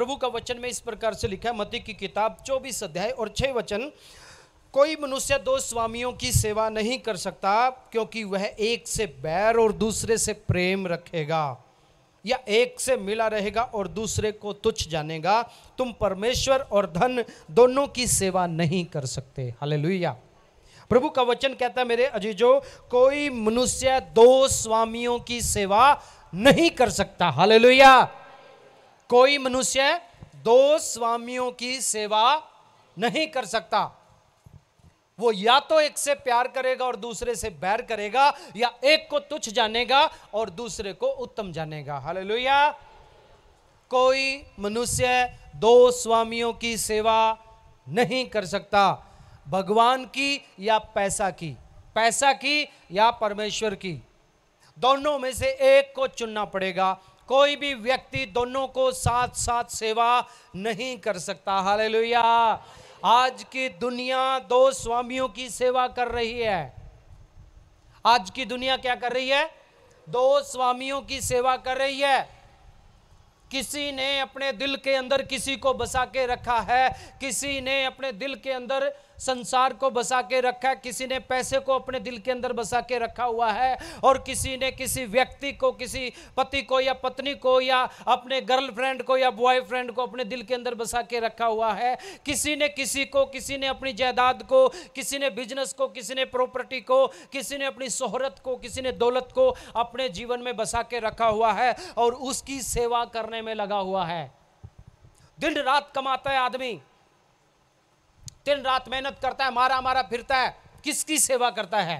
प्रभु का वचन में इस प्रकार से लिखा है मती की किताब चौबीस अध्याय और छह वचन कोई मनुष्य दो स्वामियों की सेवा नहीं कर सकता क्योंकि वह एक से बैर और दूसरे से प्रेम रखेगा या एक से मिला रहेगा और दूसरे को तुच्छ जानेगा तुम परमेश्वर और धन दोनों की सेवा नहीं कर सकते हले प्रभु का वचन कहता है मेरे अजीजो कोई मनुष्य दो स्वामियों की सेवा नहीं कर सकता हले हालेलुया कोई मनुष्य दो स्वामियों की सेवा नहीं कर सकता वो या तो एक से प्यार करेगा और दूसरे से बैर करेगा या एक को तुच्छ जानेगा और दूसरे को उत्तम जानेगा हालेलुया कोई मनुष्य दो स्वामियों की सेवा नहीं कर सकता भगवान की या पैसा की पैसा की या परमेश्वर की दोनों में से एक को चुनना पड़ेगा कोई भी व्यक्ति दोनों को साथ साथ सेवा नहीं कर सकता हाल आज की दुनिया दो स्वामियों की सेवा कर रही है आज की दुनिया क्या कर रही है दो स्वामियों की सेवा कर रही है किसी ने अपने दिल के अंदर किसी को बसा के रखा है किसी ने अपने दिल के अंदर संसार को बसा के रखा है किसी ने पैसे को अपने दिल के अंदर बसा के रखा हुआ है और किसी ने किसी व्यक्ति को किसी पति को या पत्नी को या अपने गर्लफ्रेंड को या बॉयफ्रेंड को अपने दिल के अंदर बसा के रखा हुआ है किसी ने किसी को किसी ने अपनी जायदाद को किसी ने बिजनेस को किसी ने प्रॉपर्टी को किसी ने अपनी शोहरत को किसी ने दौलत को अपने जीवन में बसा के रखा हुआ है और उसकी सेवा करने में लगा हुआ है दिन रात कमाता है आदमी दिन रात मेहनत करता है मारा मारा फिरता है किसकी सेवा करता है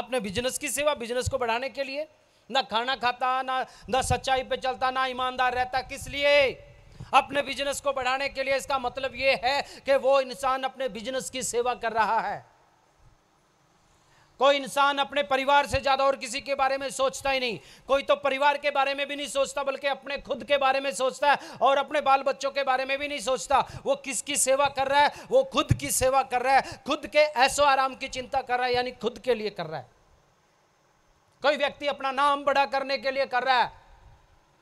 अपने बिजनेस की सेवा बिजनेस को बढ़ाने के लिए ना खाना खाता ना ना सच्चाई पे चलता ना ईमानदार रहता किस लिए अपने बिजनेस को बढ़ाने के लिए इसका मतलब ये है कि वो इंसान अपने बिजनेस की सेवा कर रहा है कोई इंसान अपने परिवार से ज़्यादा और किसी के बारे में सोचता ही नहीं कोई तो परिवार के बारे में भी नहीं सोचता बल्कि अपने खुद के बारे में सोचता है और अपने बाल बच्चों के बारे में भी नहीं सोचता वो किसकी सेवा कर रहा है वो खुद की सेवा कर रहा है खुद के ऐसो आराम की चिंता कर रहा है यानी खुद के लिए कर रहा है कोई व्यक्ति अपना नाम बड़ा करने के लिए कर रहा है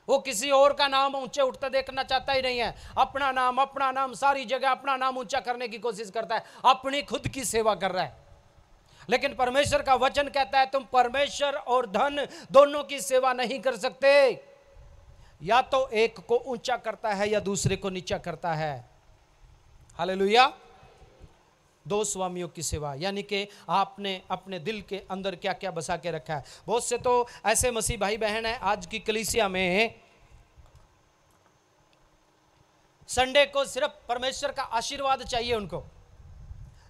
वो किसी और का नाम ऊंचे उठता देखना चाहता ही नहीं है अपना नाम अपना नाम सारी जगह अपना नाम ऊंचा करने की कोशिश करता है अपनी खुद की सेवा कर रहा है लेकिन परमेश्वर का वचन कहता है तुम परमेश्वर और धन दोनों की सेवा नहीं कर सकते या तो एक को ऊंचा करता है या दूसरे को नीचा करता है हाल दो स्वामियों की सेवा यानी कि आपने अपने दिल के अंदर क्या क्या बसा के रखा है बहुत से तो ऐसे मसीह भाई बहन हैं आज की कलिसिया में संडे को सिर्फ परमेश्वर का आशीर्वाद चाहिए उनको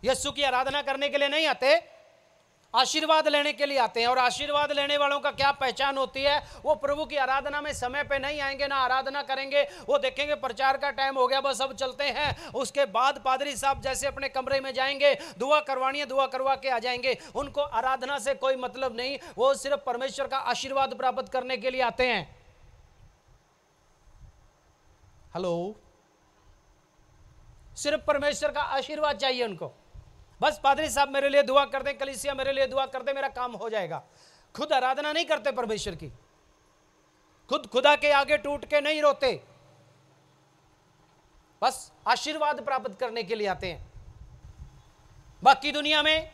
यस्सु की आराधना करने के लिए नहीं आते आशीर्वाद लेने के लिए आते हैं और आशीर्वाद लेने वालों का क्या पहचान होती है वो प्रभु की आराधना में समय पे नहीं आएंगे ना आराधना करेंगे वो देखेंगे प्रचार का टाइम हो गया बस अब चलते हैं उसके बाद पादरी साहब जैसे अपने कमरे में जाएंगे दुआ करवानी है दुआ करवा के आ जाएंगे उनको आराधना से कोई मतलब नहीं वो सिर्फ परमेश्वर का आशीर्वाद प्राप्त करने के लिए आते हैं हेलो सिर्फ परमेश्वर का आशीर्वाद चाहिए उनको बस पादरी साहब मेरे लिए दुआ कर दे कलिसिया मेरे लिए दुआ कर दे मेरा काम हो जाएगा खुद आराधना नहीं करते परमेश्वर की खुद खुदा के आगे टूट के नहीं रोते बस आशीर्वाद प्राप्त करने के लिए आते हैं बाकी दुनिया में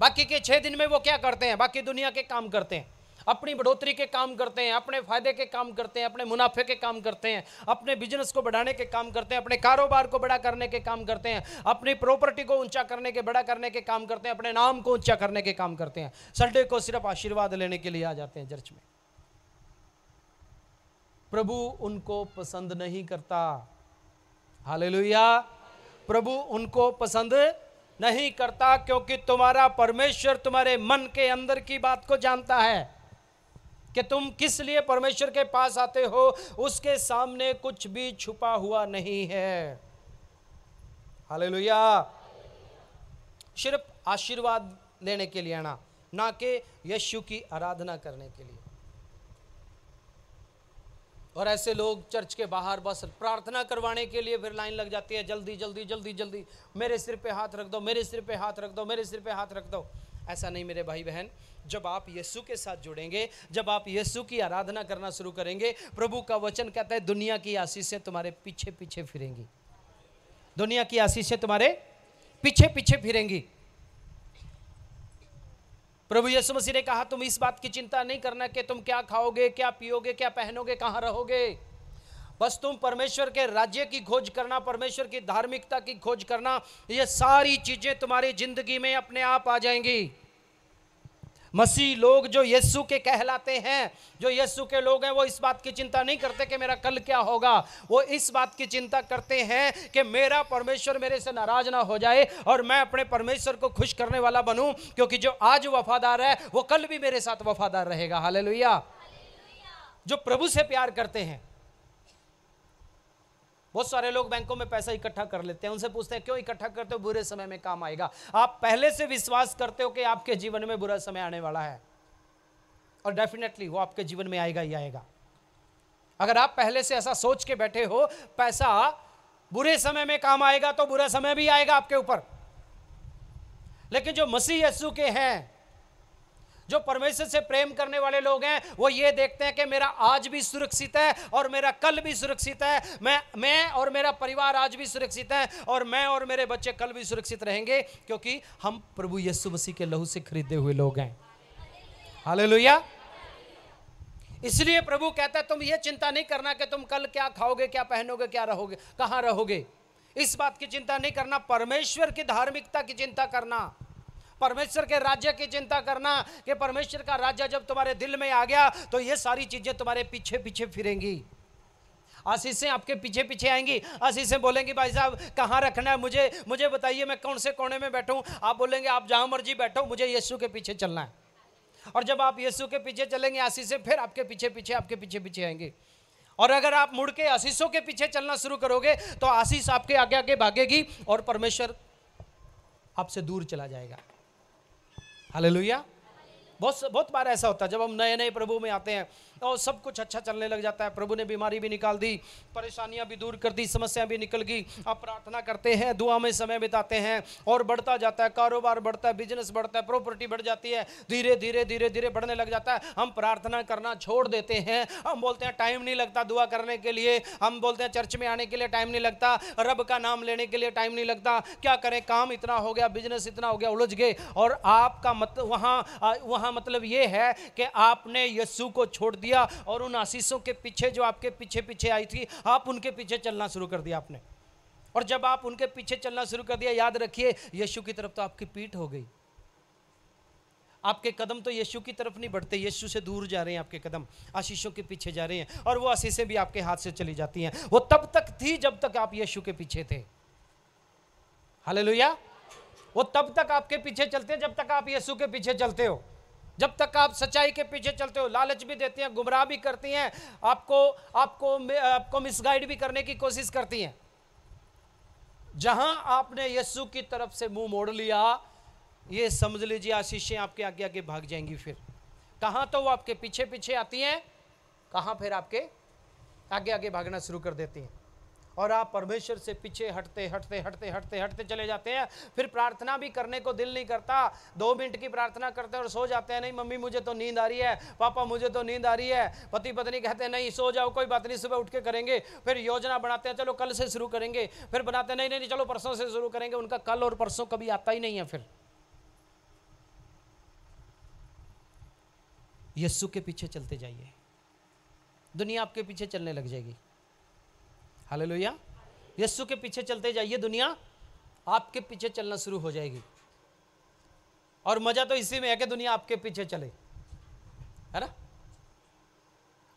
बाकी के छह दिन में वो क्या करते हैं बाकी दुनिया के काम करते हैं अपनी बढ़ोतरी के काम करते हैं अपने फायदे के काम करते हैं अपने मुनाफे के काम करते हैं अपने बिजनेस को बढ़ाने के काम करते हैं अपने कारोबार को बड़ा करने के काम करते हैं अपनी प्रॉपर्टी को ऊंचा करने के बड़ा करने के काम करते हैं अपने नाम को ऊंचा करने के काम करते हैं संडे को सिर्फ आशीर्वाद लेने के लिए आ जाते हैं चर्च में प्रभु उनको पसंद नहीं करता हालेलुया प्रभु उनको पसंद नहीं करता क्योंकि तुम्हारा परमेश्वर तुम्हारे मन के अंदर की बात को जानता है कि तुम किस लिए परमेश्वर के पास आते हो उसके सामने कुछ भी छुपा हुआ नहीं है हालेलुया सिर्फ आशीर्वाद लेने के लिए ना ना कि यशु की आराधना करने के लिए और ऐसे लोग चर्च के बाहर बस प्रार्थना करवाने के लिए फिर लाइन लग जाती है जल्दी जल्दी जल्दी जल्दी मेरे सिर पे हाथ रख दो मेरे सिर पे हाथ रख दो मेरे सिर पे हाथ रख दो ऐसा नहीं मेरे भाई बहन जब आप यीशु के साथ जुड़ेंगे जब आप यीशु की आराधना करना शुरू करेंगे प्रभु का वचन कहता है दुनिया की आशीषें तुम्हारे पीछे पीछे फिरेंगी दुनिया की आशीषें तुम्हारे पीछे पीछे फिरेंगी प्रभु यीशु मसीह ने कहा तुम इस बात की चिंता नहीं करना कि तुम क्या खाओगे क्या पियोगे क्या पहनोगे कहाँ रहोगे बस तुम परमेश्वर के राज्य की खोज करना परमेश्वर की धार्मिकता की खोज करना ये सारी चीज़ें तुम्हारी जिंदगी में अपने आप आ जाएंगी मसीह लोग जो यीशु के कहलाते हैं जो यीशु के लोग हैं वो इस बात की चिंता नहीं करते कि मेरा कल क्या होगा वो इस बात की चिंता करते हैं कि मेरा परमेश्वर मेरे से नाराज ना हो जाए और मैं अपने परमेश्वर को खुश करने वाला बनूं क्योंकि जो आज वफादार है वो कल भी मेरे साथ वफादार रहेगा हाल जो प्रभु से प्यार करते हैं बहुत सारे लोग बैंकों में पैसा इकट्ठा कर लेते हैं उनसे पूछते हैं क्यों इकट्ठा करते हो बुरे समय में काम आएगा आप पहले से विश्वास करते हो कि आपके जीवन में बुरा समय आने वाला है और डेफिनेटली वो आपके जीवन में आएगा ही आएगा अगर आप पहले से ऐसा सोच के बैठे हो पैसा बुरे समय में काम आएगा तो बुरा समय भी आएगा आपके ऊपर लेकिन जो मसीह यस्सु के हैं जो परमेश्वर से प्रेम करने वाले लोग हैं वो ये देखते हैं कि मेरा आज भी सुरक्षित है और मेरा कल भी सुरक्षित है मैं मैं और मेरा परिवार आज भी सुरक्षित है और मैं और मेरे बच्चे कल भी सुरक्षित रहेंगे क्योंकि हम प्रभु यस्सु मसीह के लहू से खरीदे हुए लोग हैं हाले इसलिए प्रभु कहता है तुम ये चिंता नहीं करना कि तुम कल क्या खाओगे क्या पहनोगे क्या रहोगे कहाँ रहोगे इस बात की चिंता नहीं करना परमेश्वर की धार्मिकता की चिंता करना परमेश्वर के राज्य की चिंता करना कि परमेश्वर का राज्य जब तुम्हारे दिल में आ गया तो ये सारी चीज़ें तुम्हारे पीछे पीछे फिरेंगी आशीषें आपके पीछे पीछे आएंगी आशीषें बोलेंगे भाई साहब कहाँ रखना है मुझे मुझे बताइए मैं कौन से कोने में बैठूँ आप बोलेंगे आप जहाँ मर्जी बैठो मुझे यीशु के पीछे चलना है और जब आप यीशु के पीछे चलेंगे आशीषें फिर आपके पीछे पीछे आपके पीछे पीछे आएंगे और अगर आप मुड़ के आशीषों के पीछे चलना शुरू करोगे तो आशीष आपके आगे आगे भागेगी और परमेश्वर आपसे दूर चला जाएगा हालेलुया बहुत बहुत बार ऐसा होता है जब हम नए नए प्रभु में आते हैं और सब कुछ अच्छा चलने लग जाता है प्रभु ने बीमारी भी निकाल दी परेशानियां भी दूर कर दी समस्याएं भी निकल गई आप प्रार्थना करते हैं दुआ में समय बिताते हैं और बढ़ता जाता है कारोबार बढ़ता है बिजनेस बढ़ता है प्रॉपर्टी बढ़ जाती है धीरे धीरे धीरे धीरे बढ़ने लग जाता है हम प्रार्थना करना छोड़ देते हैं हम बोलते हैं टाइम नहीं लगता दुआ करने के लिए हम बोलते हैं चर्च में आने के लिए टाइम नहीं लगता रब का नाम लेने के लिए टाइम नहीं लगता क्या करें काम इतना हो गया बिजनेस इतना हो गया उलझ गए और आपका मतलब वहाँ वहाँ मतलब ये है कि आपने यस्सु को छोड़ दिया दिया और उन आशीषों के पीछे जो आपके पीछे पीछे आई थी आप उनके पीछे चलना शुरू कर दिया आपने और जब आप उनके पीछे चलना शुरू कर दिया याद रखिए यीशु की तरफ तो आपकी पीठ हो गई आपके कदम तो यीशु की तरफ नहीं बढ़ते यीशु से दूर जा रहे हैं आपके कदम आशीषों के पीछे जा रहे हैं और वो आशीषें भी आपके हाथ से चली जाती हैं वो तब तक थी जब तक आप यीशु के पीछे थे हालेलुया वो तब तक आपके पीछे चलते हैं जब तक आप यीशु के पीछे चलते हो जब तक आप सच्चाई के पीछे चलते हो लालच भी देती हैं गुमराह भी करती हैं आपको आपको आपको मिसगाइड भी करने की कोशिश करती हैं जहां आपने यस्सु की तरफ से मुंह मोड़ लिया ये समझ लीजिए आशीषें आपके आगे आगे भाग जाएंगी फिर कहां तो वो आपके पीछे पीछे आती हैं कहां फिर आपके आगे आगे भागना शुरू कर देती हैं और आप परमेश्वर से पीछे हटते हटते हटते हटते हटते चले जाते हैं फिर प्रार्थना भी करने को दिल नहीं करता दो मिनट की प्रार्थना करते हैं और सो जाते हैं नहीं मम्मी मुझे तो नींद आ रही है पापा मुझे तो नींद आ रही है पति पत्नी कहते हैं नहीं सो जाओ कोई बात नहीं सुबह उठ के करेंगे फिर योजना बनाते हैं चलो कल से शुरू करेंगे फिर बनाते हैं नहीं नहीं चलो परसों से शुरू करेंगे उनका कल और परसों कभी आता ही नहीं है फिर यस्सु के पीछे चलते जाइए दुनिया आपके पीछे चलने लग जाएगी हाले लोहिया यस्सु के पीछे चलते जाइए दुनिया आपके पीछे चलना शुरू हो जाएगी और मज़ा तो इसी में है कि दुनिया आपके पीछे चले है ना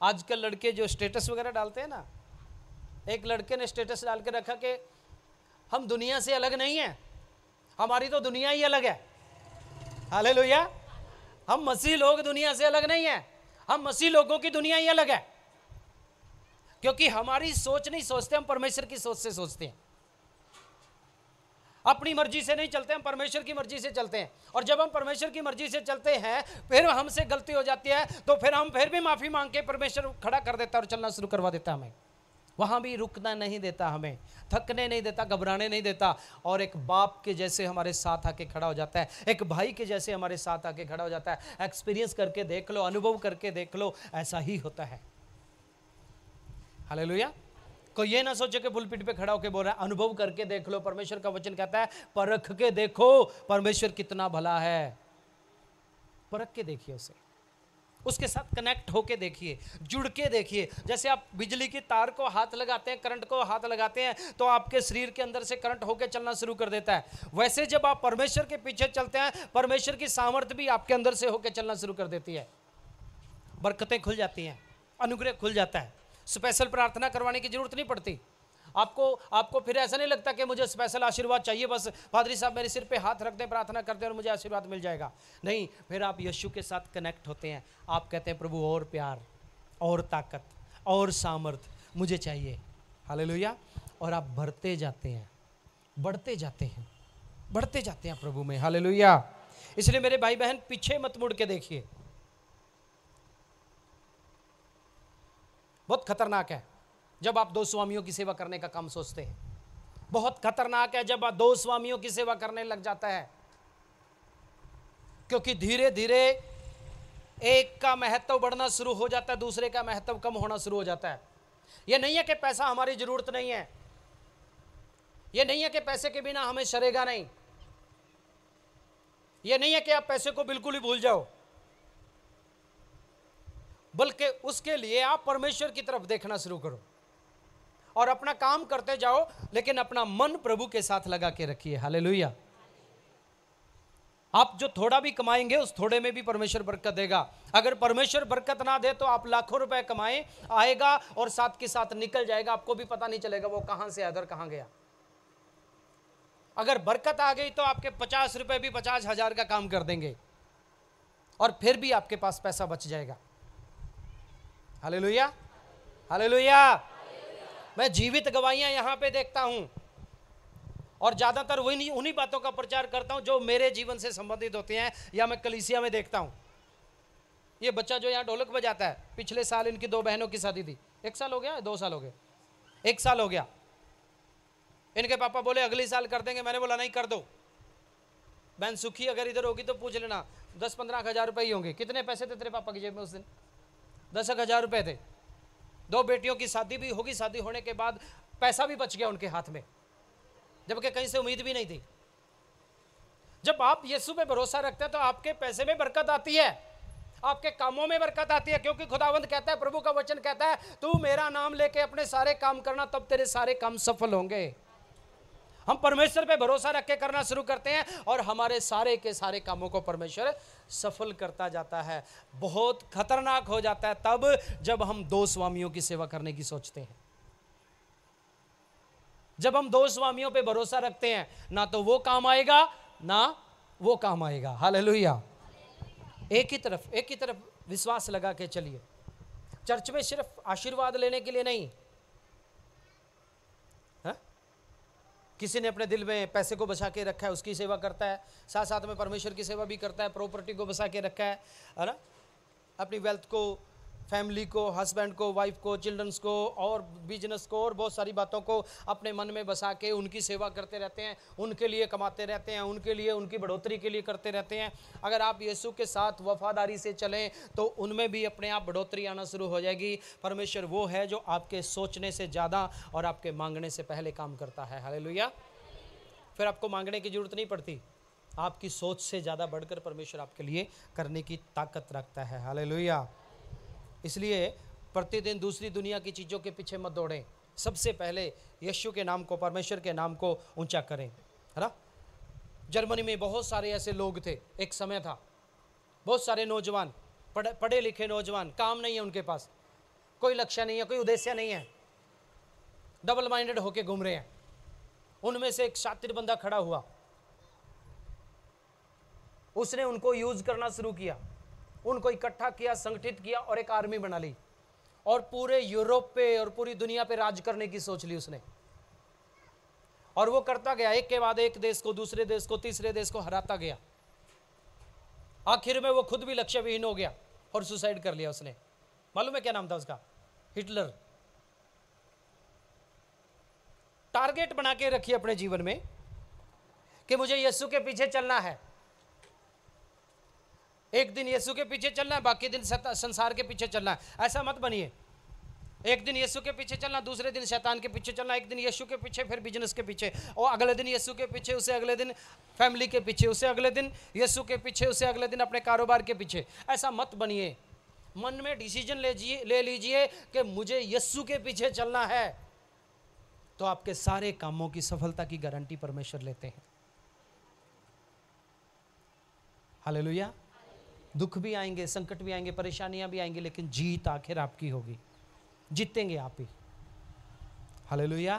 आजकल लड़के जो स्टेटस वगैरह डालते हैं ना एक लड़के ने स्टेटस डाल के रखा कि हम दुनिया से अलग नहीं हैं हमारी तो दुनिया ही अलग है हाले लोहिया हम मसीह लोग दुनिया से अलग नहीं हैं हम मसीह लोगों की दुनिया ही अलग है क्योंकि हमारी सोच नहीं सोचते हम परमेश्वर की सोच से सोचते हैं अपनी मर्जी से नहीं चलते हम परमेश्वर की मर्जी से चलते हैं और जब हम परमेश्वर की मर्जी से चलते हैं फिर हमसे गलती हो जाती है तो फिर हम फिर भी माफ़ी मांग के परमेश्वर खड़ा कर देता है और चलना शुरू करवा देता हमें वहां भी रुकना नहीं देता हमें थकने नहीं देता घबराने नहीं देता और एक बाप के जैसे हमारे साथ आके खड़ा हो जाता है एक भाई के जैसे हमारे साथ आके खड़ा हो जाता है एक्सपीरियंस करके देख लो अनुभव करके देख लो ऐसा ही होता है हालेलुया कोई ये ना सोचे कि बुलपिट पे खड़ा होकर बोल रहा है अनुभव करके देख लो परमेश्वर का वचन कहता है परख के देखो परमेश्वर कितना भला है परख के देखिए उसे उसके साथ कनेक्ट होके देखिए जुड़ के देखिए जैसे आप बिजली की तार को हाथ लगाते हैं करंट को हाथ लगाते हैं तो आपके शरीर के अंदर से करंट होके चलना शुरू कर देता है वैसे जब आप परमेश्वर के पीछे चलते हैं परमेश्वर की सामर्थ्य भी आपके अंदर से होके चलना शुरू कर देती है बरकतें खुल जाती हैं अनुग्रह खुल जाता है स्पेशल प्रार्थना करवाने की ज़रूरत नहीं पड़ती आपको आपको फिर ऐसा नहीं लगता कि मुझे स्पेशल आशीर्वाद चाहिए बस फादरी साहब मेरे सिर पे हाथ रख दें प्रार्थना करते हैं और मुझे आशीर्वाद मिल जाएगा नहीं फिर आप यशु के साथ कनेक्ट होते हैं आप कहते हैं प्रभु और प्यार और ताकत और सामर्थ मुझे चाहिए हालेलुया और आप भरते जाते हैं बढ़ते जाते हैं बढ़ते जाते हैं प्रभु में हाल इसलिए मेरे भाई बहन पीछे मत मुड़ के देखिए बहुत खतरनाक है जब आप दो स्वामियों की सेवा करने का काम सोचते हैं बहुत खतरनाक है जब आप दो स्वामियों की सेवा करने लग जाता है क्योंकि धीरे धीरे एक का महत्व बढ़ना शुरू हो जाता है दूसरे का महत्व कम होना शुरू हो जाता है यह नहीं है कि पैसा हमारी ज़रूरत नहीं है यह नहीं है कि पैसे के बिना हमें शरेगा नहीं यह नहीं है कि आप पैसे को बिल्कुल ही भूल जाओ बल्कि उसके लिए आप परमेश्वर की तरफ देखना शुरू करो और अपना काम करते जाओ लेकिन अपना मन प्रभु के साथ लगा के रखिए हाले आप जो थोड़ा भी कमाएंगे उस थोड़े में भी परमेश्वर बरकत देगा अगर परमेश्वर बरकत ना दे तो आप लाखों रुपए कमाएं आएगा और साथ के साथ निकल जाएगा आपको भी पता नहीं चलेगा वो कहां से अदर कहां गया अगर बरकत आ गई तो आपके पचास रुपए भी पचास हजार का काम कर देंगे और फिर भी आपके पास पैसा बच जाएगा हले लोहिया हले लोहिया मैं जीवित गवाहियां यहाँ पे देखता हूं और ज़्यादातर वही उन्हीं बातों का प्रचार करता हूं जो मेरे जीवन से संबंधित होते हैं या मैं कलिसिया में देखता हूँ ये बच्चा जो यहाँ ढोलक बजाता है पिछले साल इनकी दो बहनों की शादी थी एक साल हो गया दो साल हो गए एक साल हो गया इनके पापा बोले अगले साल कर देंगे मैंने बोला नहीं कर दो बहन सुखी अगर इधर होगी तो पूछ लेना दस पंद्रह हज़ार रुपये ही होंगे कितने पैसे थे तेरे पापा की जेब में उस दिन दस एक हज़ार रुपए थे दो बेटियों की शादी भी होगी शादी होने के बाद पैसा भी बच गया उनके हाथ में जबकि कहीं से उम्मीद भी नहीं थी जब आप यीशु पे भरोसा रखते हैं तो आपके पैसे में बरकत आती है आपके कामों में बरकत आती है क्योंकि खुदावंद कहता है प्रभु का वचन कहता है तू मेरा नाम लेके अपने सारे काम करना तब तेरे सारे काम सफल होंगे हम परमेश्वर पे भरोसा रख के करना शुरू करते हैं और हमारे सारे के सारे कामों को परमेश्वर सफल करता जाता है बहुत खतरनाक हो जाता है तब जब हम दो स्वामियों की सेवा करने की सोचते हैं जब हम दो स्वामियों पे भरोसा रखते हैं ना तो वो काम आएगा ना वो काम आएगा हाल एक ही तरफ एक ही तरफ विश्वास लगा के चलिए चर्च में सिर्फ आशीर्वाद लेने के लिए नहीं किसी ने अपने दिल में पैसे को बसा के रखा है उसकी सेवा करता है साथ साथ में परमेश्वर की सेवा भी करता है प्रॉपर्टी को बसा के रखा है है ना अपनी वेल्थ को फैमिली को हस्बैंड को वाइफ को चिल्ड्रंस को और बिजनेस को और बहुत सारी बातों को अपने मन में बसा के उनकी सेवा करते रहते हैं उनके लिए कमाते रहते हैं उनके लिए उनकी बढ़ोतरी के लिए करते रहते हैं अगर आप यीशु के साथ वफादारी से चलें तो उनमें भी अपने आप बढ़ोतरी आना शुरू हो जाएगी परमेश्वर वो है जो आपके सोचने से ज़्यादा और आपके मांगने से पहले काम करता है हालेलुया फिर आपको मांगने की ज़रूरत नहीं पड़ती आपकी सोच से ज़्यादा बढ़कर परमेश्वर आपके लिए करने की ताकत रखता है हालेलुया इसलिए प्रतिदिन दूसरी दुनिया की चीज़ों के पीछे मत दौड़ें सबसे पहले यशु के नाम को परमेश्वर के नाम को ऊंचा करें है ना जर्मनी में बहुत सारे ऐसे लोग थे एक समय था बहुत सारे नौजवान पढ़े पढ़े लिखे नौजवान काम नहीं है उनके पास कोई लक्ष्य नहीं है कोई उद्देश्य नहीं है डबल माइंडेड होके घूम रहे हैं उनमें से एक शातिर बंदा खड़ा हुआ उसने उनको यूज़ करना शुरू किया उनको इकट्ठा किया संगठित किया और एक आर्मी बना ली और पूरे यूरोप पे और पूरी दुनिया पे राज करने की सोच ली उसने और वो करता गया एक के बाद एक देश को दूसरे देश को तीसरे देश को हराता गया आखिर में वो खुद भी लक्ष्य विहीन हो गया और सुसाइड कर लिया उसने मालूम है क्या नाम था उसका हिटलर टारगेट बना के रखिए अपने जीवन में कि मुझे यस्सु के पीछे चलना है एक दिन यीशु के पीछे चलना है बाकी दिन संसार के पीछे चलना है ऐसा मत बनिए एक दिन यीशु के पीछे चलना दूसरे दिन शैतान के पीछे चलना एक दिन यीशु के पीछे फिर बिजनेस के पीछे और अगले दिन यीशु के पीछे उसे अगले दिन फैमिली के पीछे उसे अगले दिन यीशु के पीछे उसे अगले दिन अपने कारोबार के पीछे ऐसा मत बनिए मन में डिसीजन ले ले लीजिए कि मुझे यस्सु के पीछे चलना है तो आपके सारे कामों की सफलता की गारंटी परमेश्वर लेते हैं हालेलुया दुख भी आएंगे संकट भी आएंगे परेशानियां भी आएंगी लेकिन जीत आखिर आपकी होगी जीतेंगे आप ही हले लोहिया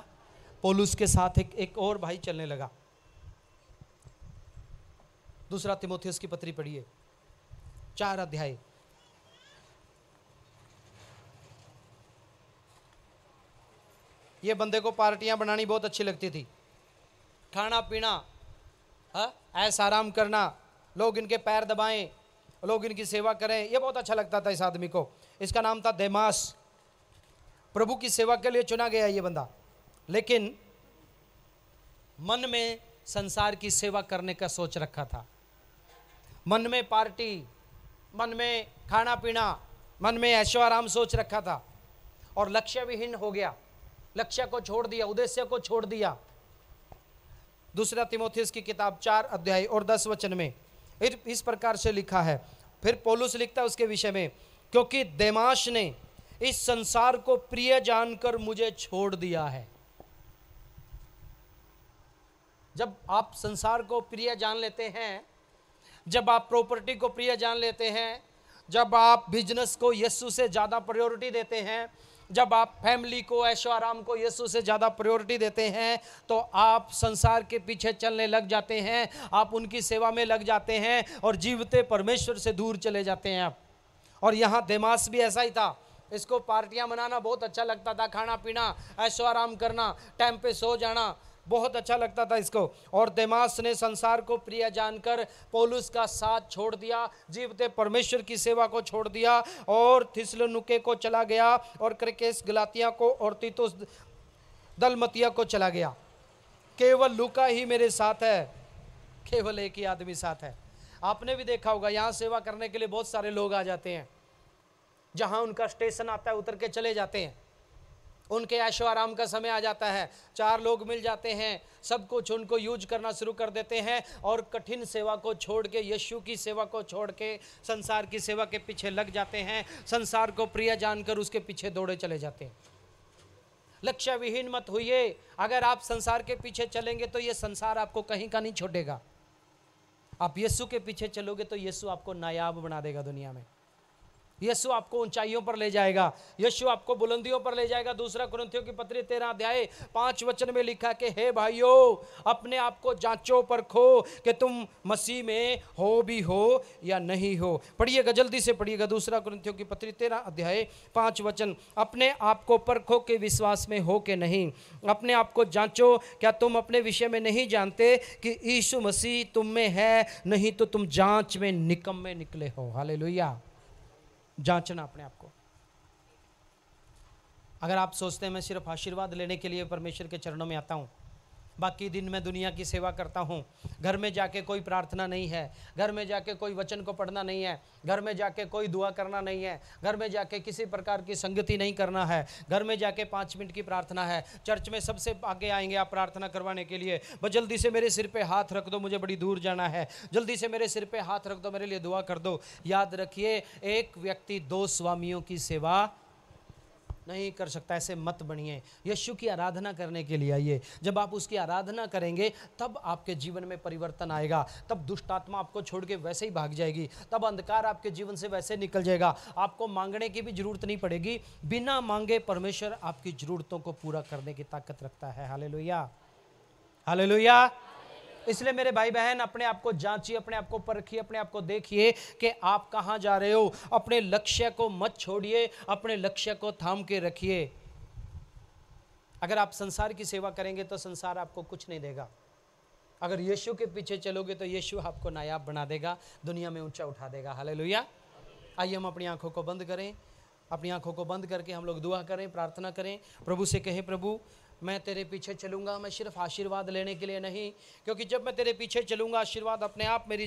पोलूस के साथ एक एक और भाई चलने लगा दूसरा तिमोथियस की पत्री पढ़िए चार अध्याय ये बंदे को पार्टियां बनानी बहुत अच्छी लगती थी खाना पीना हाँ, ऐसा आराम करना लोग इनके पैर दबाएं लोग इनकी सेवा करें ये बहुत अच्छा लगता था इस आदमी को इसका नाम था देमास प्रभु की सेवा के लिए चुना गया ये बंदा लेकिन मन में संसार की सेवा करने का सोच रखा था मन में पार्टी मन में खाना पीना मन में आराम सोच रखा था और लक्ष्य विहीन हो गया लक्ष्य को छोड़ दिया उद्देश्य को छोड़ दिया दूसरा तिमोथिस की किताब चार अध्याय और दस वचन में फिर इस प्रकार से लिखा है फिर पोलूस लिखता है उसके विषय में क्योंकि देमाश ने इस संसार को प्रिय जानकर मुझे छोड़ दिया है जब आप संसार को प्रिय जान लेते हैं जब आप प्रॉपर्टी को प्रिय जान लेते हैं जब आप बिजनेस को यस्सु से ज़्यादा प्रायोरिटी देते हैं जब आप फैमिली को ऐशो आराम को यीशु से ज़्यादा प्रायोरिटी देते हैं तो आप संसार के पीछे चलने लग जाते हैं आप उनकी सेवा में लग जाते हैं और जीवते परमेश्वर से दूर चले जाते हैं आप और यहाँ देमास भी ऐसा ही था इसको पार्टियाँ मनाना बहुत अच्छा लगता था खाना पीना ऐशो आराम करना टाइम पे सो जाना बहुत अच्छा लगता था इसको और देमास ने संसार को प्रिय जानकर पोलूस का साथ छोड़ दिया जीवते परमेश्वर की सेवा को छोड़ दिया और थिसल नुके को चला गया और क्रिकेश गलातिया को और तीतुस दलमतिया को चला गया केवल लुका ही मेरे साथ है केवल एक ही आदमी साथ है आपने भी देखा होगा यहाँ सेवा करने के लिए बहुत सारे लोग आ जाते हैं जहाँ उनका स्टेशन आता है उतर के चले जाते हैं उनके ऐशो आराम का समय आ जाता है चार लोग मिल जाते हैं सब कुछ उनको यूज करना शुरू कर देते हैं और कठिन सेवा को छोड़ के यशु की सेवा को छोड़ के संसार की सेवा के पीछे लग जाते हैं संसार को प्रिय जानकर उसके पीछे दौड़े चले जाते हैं लक्ष्य विहीन मत हुई अगर आप संसार के पीछे चलेंगे तो ये संसार आपको कहीं का नहीं छोड़ेगा आप यीशु के पीछे चलोगे तो यीशु आपको नायाब बना देगा दुनिया में यशु आपको ऊंचाइयों पर ले जाएगा यशु आपको बुलंदियों पर ले जाएगा दूसरा ग्रंथियों की पत्री तेरा अध्याय पांच वचन में लिखा कि हे भाइयों अपने आप को जांचो पर खो कि तुम मसीह में हो भी हो या नहीं हो पढ़िएगा जल्दी से पढ़िएगा दूसरा ग्रंथियों की पत्री तेरा अध्याय पांच वचन अपने आप को परखो के विश्वास में हो के नहीं अपने आप को जांचो क्या तुम अपने विषय में नहीं जानते कि ईशु मसीह तुम में है नहीं तो तुम जांच में निकम में निकले हो हाले जांचना अपने आप को अगर आप सोचते हैं मैं सिर्फ आशीर्वाद लेने के लिए परमेश्वर के चरणों में आता हूँ बाकी दिन मैं दुनिया की सेवा करता हूँ घर में जाके कोई प्रार्थना नहीं है घर में जाके कोई वचन को पढ़ना नहीं है घर में जाके कोई दुआ करना नहीं है घर में जाके किसी प्रकार की संगति नहीं करना है घर में जाके पाँच मिनट की प्रार्थना है चर्च में सबसे आगे आएंगे आप प्रार्थना करवाने के लिए बस जल्दी से मेरे सिर पर हाथ रख दो मुझे बड़ी दूर जाना है जल्दी से मेरे सिर पर हाथ रख दो मेरे लिए दुआ कर दो याद रखिए एक व्यक्ति दो स्वामियों की सेवा नहीं कर सकता ऐसे मत बनिए यीशु की आराधना करने के लिए आइए जब आप उसकी आराधना करेंगे तब आपके जीवन में परिवर्तन आएगा तब दुष्ट आत्मा आपको छोड़ के वैसे ही भाग जाएगी तब अंधकार आपके जीवन से वैसे निकल जाएगा आपको मांगने की भी जरूरत नहीं पड़ेगी बिना मांगे परमेश्वर आपकी ज़रूरतों को पूरा करने की ताकत रखता है हाले लोहिया हाले लोहिया इसलिए मेरे भाई बहन अपने आप को जांचिए अपने आप को परखिए अपने आप को देखिए कि आप कहाँ जा रहे हो अपने लक्ष्य को मत छोड़िए अपने लक्ष्य को थाम के रखिए अगर आप संसार की सेवा करेंगे तो संसार आपको कुछ नहीं देगा अगर यीशु के पीछे चलोगे तो यीशु आपको नायाब बना देगा दुनिया में ऊंचा उठा देगा हाल आइए हम अपनी आंखों को बंद करें अपनी आंखों को बंद करके हम लोग दुआ करें प्रार्थना करें प्रभु से कहें प्रभु मैं तेरे पीछे चलूँगा मैं सिर्फ आशीर्वाद लेने के लिए नहीं क्योंकि जब मैं तेरे पीछे चलूँगा आशीर्वाद अपने आप मेरी